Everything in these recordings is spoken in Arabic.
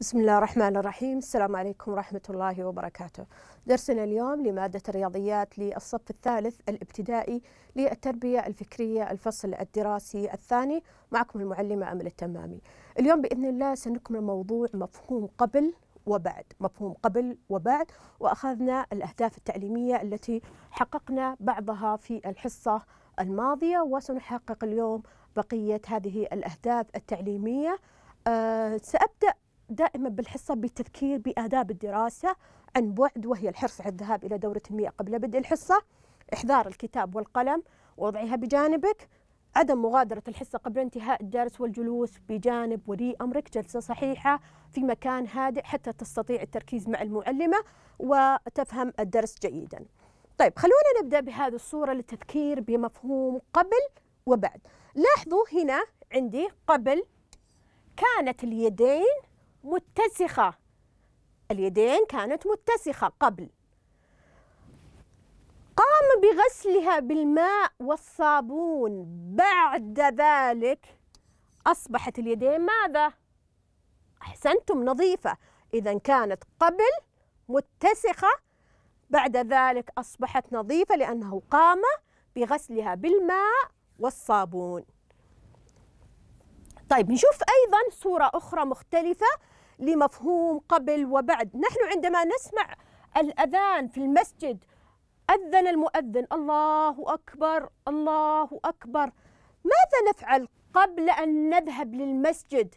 بسم الله الرحمن الرحيم السلام عليكم ورحمة الله وبركاته درسنا اليوم لمادة الرياضيات للصف الثالث الابتدائي للتربية الفكرية الفصل الدراسي الثاني معكم المعلمة أمل التمامي اليوم بإذن الله سنكمل موضوع مفهوم قبل وبعد مفهوم قبل وبعد وأخذنا الأهداف التعليمية التي حققنا بعضها في الحصة الماضية وسنحقق اليوم بقية هذه الأهداف التعليمية أه سأبدأ دائما بالحصة بالتذكير بآداب الدراسة عن بعد وهي الحرص على الذهاب إلى دورة المياه قبل بدء الحصة إحضار الكتاب والقلم وضعها بجانبك عدم مغادرة الحصة قبل انتهاء الدرس والجلوس بجانب ولي أمرك جلسة صحيحة في مكان هادئ حتى تستطيع التركيز مع المعلمة وتفهم الدرس جيدا طيب خلونا نبدأ بهذه الصورة للتذكير بمفهوم قبل وبعد لاحظوا هنا عندي قبل كانت اليدين متسخة اليدين كانت متسخة قبل قام بغسلها بالماء والصابون بعد ذلك أصبحت اليدين ماذا؟ أحسنتم نظيفة إذا كانت قبل متسخة بعد ذلك أصبحت نظيفة لأنه قام بغسلها بالماء والصابون طيب نشوف أيضا صورة أخرى مختلفة لمفهوم قبل وبعد نحن عندما نسمع الأذان في المسجد أذن المؤذن الله أكبر الله أكبر ماذا نفعل قبل أن نذهب للمسجد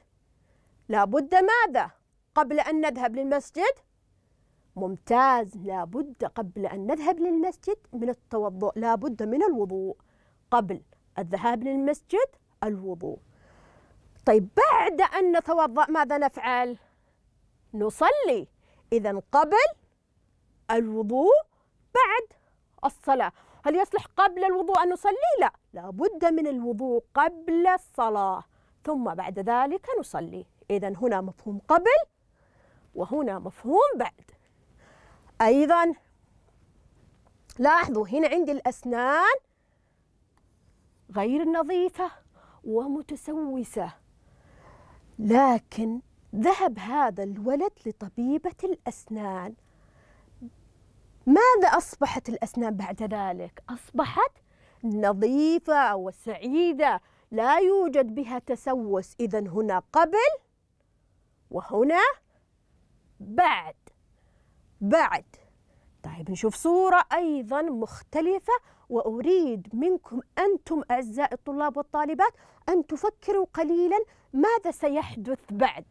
لابد ماذا قبل أن نذهب للمسجد ممتاز لابد قبل أن نذهب للمسجد من التوضؤ لابد من الوضوء قبل الذهاب للمسجد الوضوء طيب بعد أن نتوضأ ماذا نفعل؟ نصلي إذا قبل الوضوء بعد الصلاة هل يصلح قبل الوضوء أن نصلي؟ لا لابد من الوضوء قبل الصلاة ثم بعد ذلك نصلي إذا هنا مفهوم قبل وهنا مفهوم بعد أيضا لاحظوا هنا عندي الأسنان غير نظيفة ومتسوسة لكن ذهب هذا الولد لطبيبة الأسنان ماذا أصبحت الأسنان بعد ذلك؟ أصبحت نظيفة وسعيدة لا يوجد بها تسوس إذا هنا قبل وهنا بعد بعد طيب نشوف صورة أيضا مختلفة وأريد منكم أنتم أعزائي الطلاب والطالبات أن تفكروا قليلا ماذا سيحدث بعد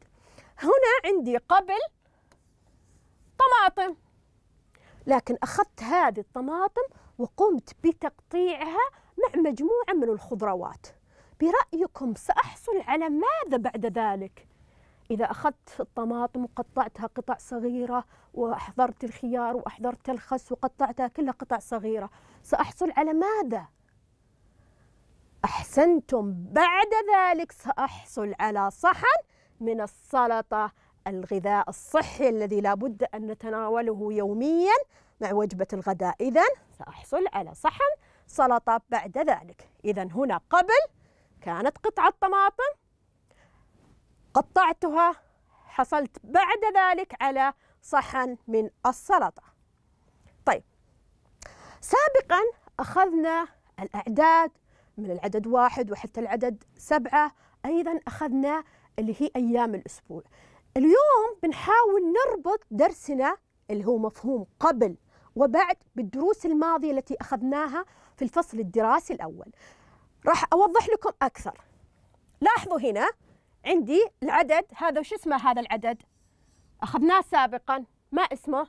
هنا عندي قبل طماطم لكن أخذت هذه الطماطم وقمت بتقطيعها مع مجموعة من الخضروات برأيكم سأحصل على ماذا بعد ذلك؟ إذا أخذت الطماطم وقطعتها قطع صغيرة وأحضرت الخيار وأحضرت الخس وقطعتها كلها قطع صغيرة سأحصل على ماذا؟ أحسنتم بعد ذلك سأحصل على صحن من السلطة الغذاء الصحي الذي لا بد أن نتناوله يوميا مع وجبة الغداء إذا سأحصل على صحن سلطة بعد ذلك إذا هنا قبل كانت قطعة طماطم قطعتها حصلت بعد ذلك على صحن من السلطة طيب سابقا أخذنا الأعداد من العدد واحد وحتى العدد سبعة أيضا أخذنا اللي هي أيام الأسبوع اليوم بنحاول نربط درسنا اللي هو مفهوم قبل وبعد بالدروس الماضية التي أخذناها في الفصل الدراسي الأول راح أوضح لكم أكثر لاحظوا هنا عندي العدد هذا وش اسمه هذا العدد أخذناه سابقا ما اسمه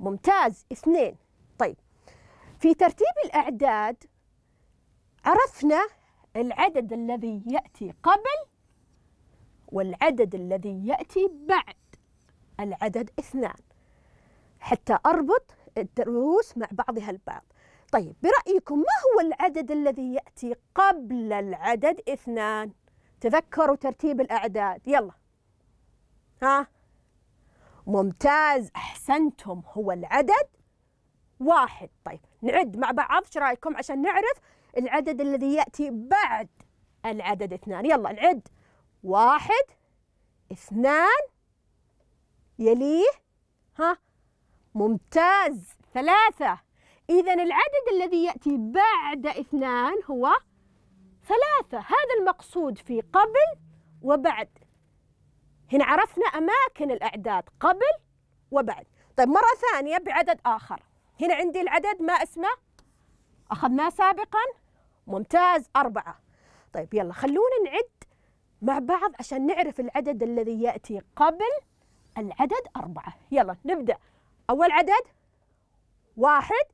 ممتاز اثنين طيب في ترتيب الأعداد عرفنا العدد الذي يأتي قبل والعدد الذي يأتي بعد العدد اثنان حتى أربط الدروس مع بعضها البعض طيب برأيكم ما هو العدد الذي يأتي قبل العدد اثنان تذكروا ترتيب الأعداد يلا ها ممتاز أحسنتم هو العدد واحد طيب نعد مع بعض شو رايكم عشان نعرف العدد الذي يأتي بعد العدد اثنان يلا نعد واحد اثنان يليه ها ممتاز ثلاثة إذا العدد الذي يأتي بعد اثنان هو ثلاثة هذا المقصود في قبل وبعد هنا عرفنا أماكن الأعداد قبل وبعد طيب مرة ثانية بعدد آخر هنا عندي العدد ما اسمه أخذناه سابقاً ممتاز أربعة طيب يلا خلونا نعد مع بعض عشان نعرف العدد الذي يأتي قبل العدد أربعة يلا نبدأ أول عدد واحد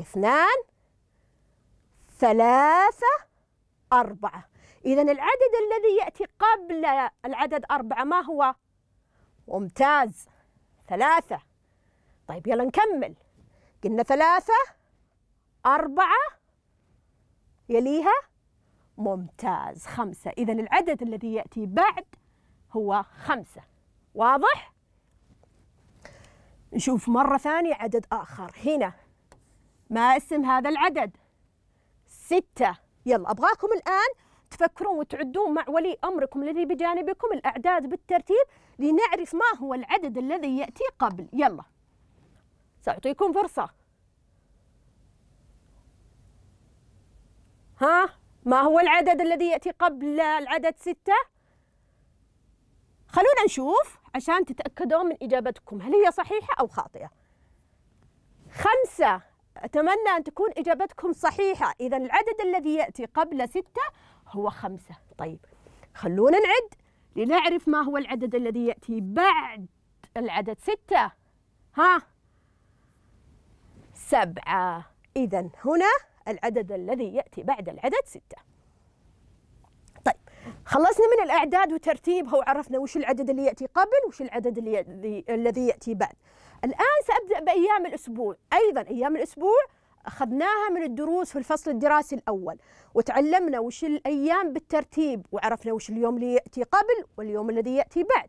اثنان ثلاثة أربعة إذا العدد الذي يأتي قبل العدد أربعة ما هو؟ ممتاز ثلاثة طيب يلا نكمل قلنا ثلاثة أربعة يليها ممتاز خمسة إذا العدد الذي يأتي بعد هو خمسة واضح؟ نشوف مرة ثانية عدد آخر هنا ما اسم هذا العدد؟ ستة يلا أبغاكم الآن تفكرون وتعدون مع ولي أمركم الذي بجانبكم الأعداد بالترتيب لنعرف ما هو العدد الذي يأتي قبل يلا سأعطيكم فرصة ها ما هو العدد الذي يأتي قبل العدد ستة؟ خلونا نشوف عشان تتأكدون من إجابتكم هل هي صحيحة أو خاطئة خمسة أتمنى أن تكون إجابتكم صحيحة إذا العدد الذي يأتي قبل ستة هو خمسة طيب خلونا نعد لنعرف ما هو العدد الذي يأتي بعد العدد ستة ها سبعة إذا هنا العدد الذي يأتي بعد العدد ستة طيب خلصنا من الأعداد وترتيبها وعرفنا وش العدد اللي يأتي قبل وش العدد اللي الذي يأتي بعد الآن سأبدأ بأيام الأسبوع أيضا أيام الأسبوع أخذناها من الدروس في الفصل الدراسي الأول وتعلمنا وش الأيام بالترتيب وعرفنا وش اليوم اللي يأتي قبل واليوم الذي يأتي بعد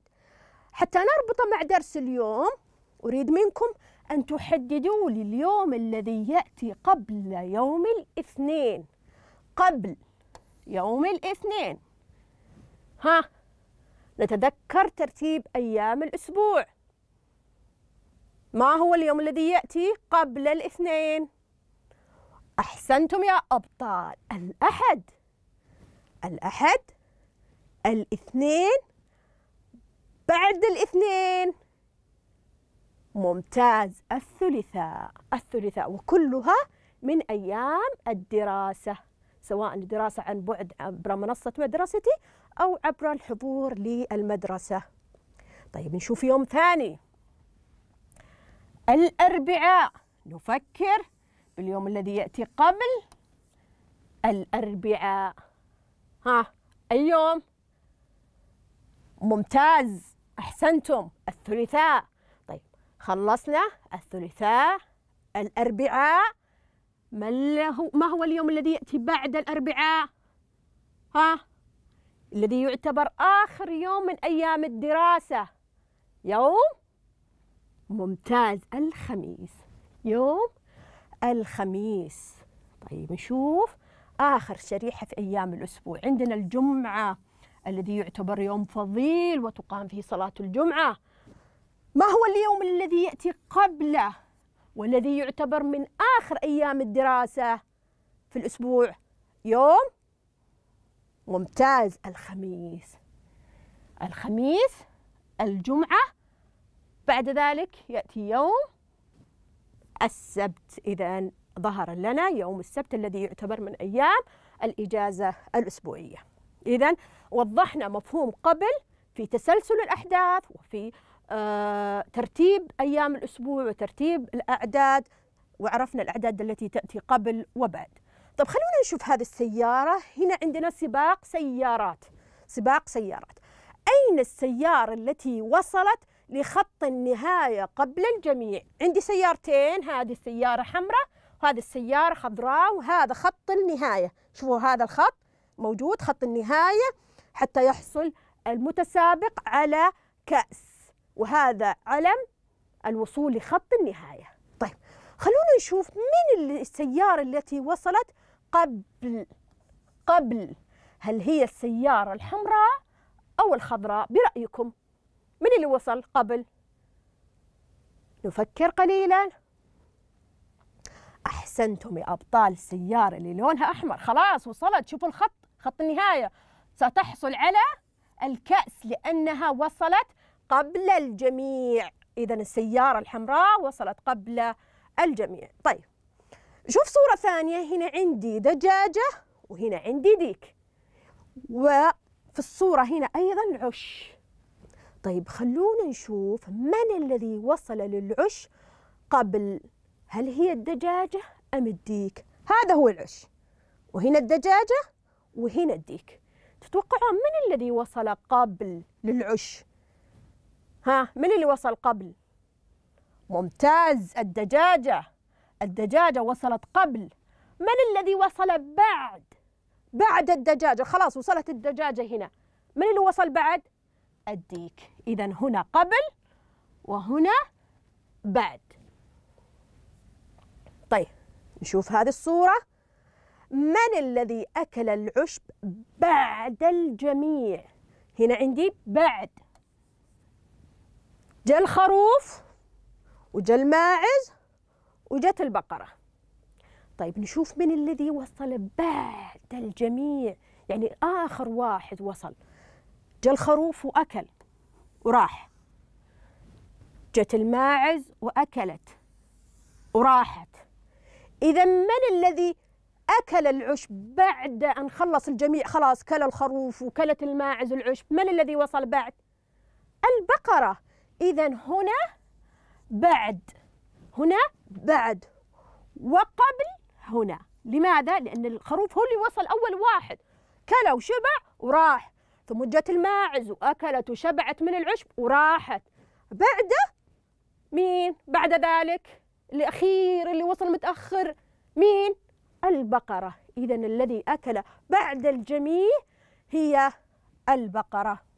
حتى نربطه مع درس اليوم أريد منكم أن تحددوا لي اليوم الذي يأتي قبل يوم الاثنين قبل يوم الاثنين ها نتذكر ترتيب أيام الأسبوع ما هو اليوم الذي يأتي قبل الاثنين أحسنتم يا أبطال الأحد الأحد الاثنين بعد الاثنين ممتاز الثلاثاء الثلاثاء وكلها من أيام الدراسة سواء دراسة عن بعد عبر منصة مدرستي أو عبر الحضور للمدرسة طيب نشوف يوم ثاني الأربعاء نفكر باليوم الذي يأتي قبل الأربعاء ها أي يوم ممتاز أحسنتم الثلاثاء خلصنا الثلاثاء الأربعاء ما هو اليوم الذي يأتي بعد الأربعاء ها الذي يعتبر آخر يوم من أيام الدراسة يوم ممتاز الخميس يوم الخميس طيب نشوف آخر شريحة في أيام الأسبوع عندنا الجمعة الذي يعتبر يوم فضيل وتقام فيه صلاة الجمعة ما هو اليوم الذي يأتي قبله والذي يعتبر من آخر أيام الدراسة في الأسبوع يوم ممتاز الخميس الخميس الجمعة بعد ذلك يأتي يوم السبت إذا ظهر لنا يوم السبت الذي يعتبر من أيام الإجازة الأسبوعية إذا وضحنا مفهوم قبل في تسلسل الأحداث وفي آه، ترتيب أيام الأسبوع وترتيب الأعداد وعرفنا الأعداد التي تأتي قبل وبعد طب خلونا نشوف هذه السيارة هنا عندنا سباق سيارات سباق سيارات أين السيارة التي وصلت لخط النهاية قبل الجميع عندي سيارتين هذه السيارة حمراء وهذه السيارة خضراء وهذا خط النهاية شوفوا هذا الخط موجود خط النهاية حتى يحصل المتسابق على كأس وهذا علم الوصول لخط النهاية طيب خلونا نشوف من السيارة التي وصلت قبل قبل هل هي السيارة الحمراء أو الخضراء برأيكم من اللي وصل قبل نفكر قليلا أحسنتم يا أبطال السيارة اللي لونها أحمر خلاص وصلت شوفوا الخط خط النهاية ستحصل على الكأس لأنها وصلت قبل الجميع إذا السيارة الحمراء وصلت قبل الجميع طيب شوف صورة ثانية هنا عندي دجاجة وهنا عندي ديك وفي الصورة هنا أيضا عش طيب خلونا نشوف من الذي وصل للعش قبل هل هي الدجاجة أم الديك هذا هو العش وهنا الدجاجة وهنا الديك تتوقعون من الذي وصل قبل للعش ها من اللي وصل قبل ممتاز الدجاجة الدجاجة وصلت قبل من الذي وصل بعد بعد الدجاجة خلاص وصلت الدجاجة هنا من اللي وصل بعد الديك إذا هنا قبل وهنا بعد طيب نشوف هذه الصورة من الذي أكل العشب بعد الجميع هنا عندي بعد جا الخروف وجا الماعز وجت البقرة طيب نشوف من الذي وصل بعد الجميع يعني آخر واحد وصل جا الخروف وأكل وراح جت الماعز وأكلت وراحت إذا من الذي أكل العشب بعد أن خلص الجميع خلاص كل الخروف وكلت الماعز العشب من الذي وصل بعد البقرة إذا هنا بعد هنا بعد وقبل هنا لماذا؟ لأن الخروف هو اللي وصل أول واحد كلى وشبع وراح ثم جت الماعز وأكلت وشبعت من العشب وراحت بعده مين؟ بعد ذلك الأخير اللي وصل متأخر مين؟ البقرة إذا الذي أكل بعد الجميع هي البقرة